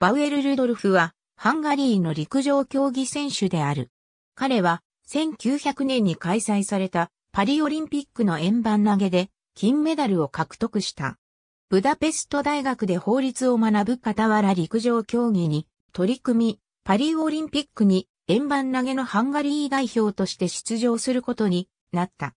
バウエル・ルドルフは、ハンガリーの陸上競技選手である。彼は、1900年に開催されたパリオリンピックの円盤投げで金メダルを獲得した。ブダペスト大学で法律を学ぶ傍ら陸上競技に取り組み、パリオリンピックに円盤投げのハンガリー代表として出場することになった。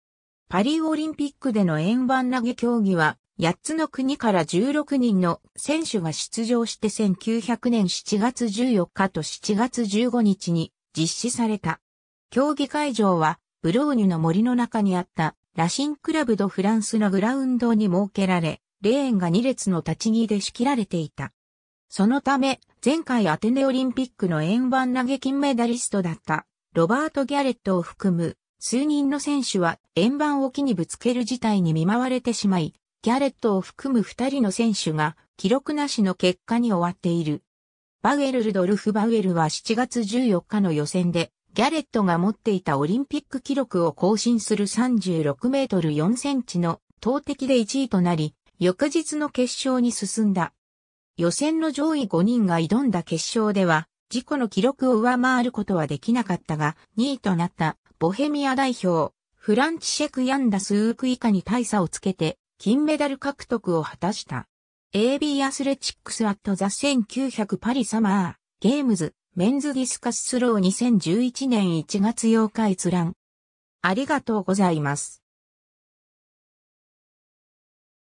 パリオリンピックでの円盤投げ競技は8つの国から16人の選手が出場して1900年7月14日と7月15日に実施された。競技会場はブローニュの森の中にあったラシンクラブドフランスのグラウンドに設けられ、レーンが2列の立ち木で仕切られていた。そのため、前回アテネオリンピックの円盤投げ金メダリストだったロバート・ギャレットを含む数人の選手は円盤を木にぶつける事態に見舞われてしまい、ギャレットを含む2人の選手が記録なしの結果に終わっている。バウエル・ルドルフ・バウエルは7月14日の予選で、ギャレットが持っていたオリンピック記録を更新する36メートル4センチの投擲で1位となり、翌日の決勝に進んだ。予選の上位5人が挑んだ決勝では、自己の記録を上回ることはできなかったが、2位となったボヘミア代表、フランチシェク・ヤンダ・スーク以下に大差をつけて、金メダル獲得を果たした。AB アスレチックスアットザ1900パリサマーゲームズメンズディスカススロー2011年1月8日閲覧。ありがとうございます。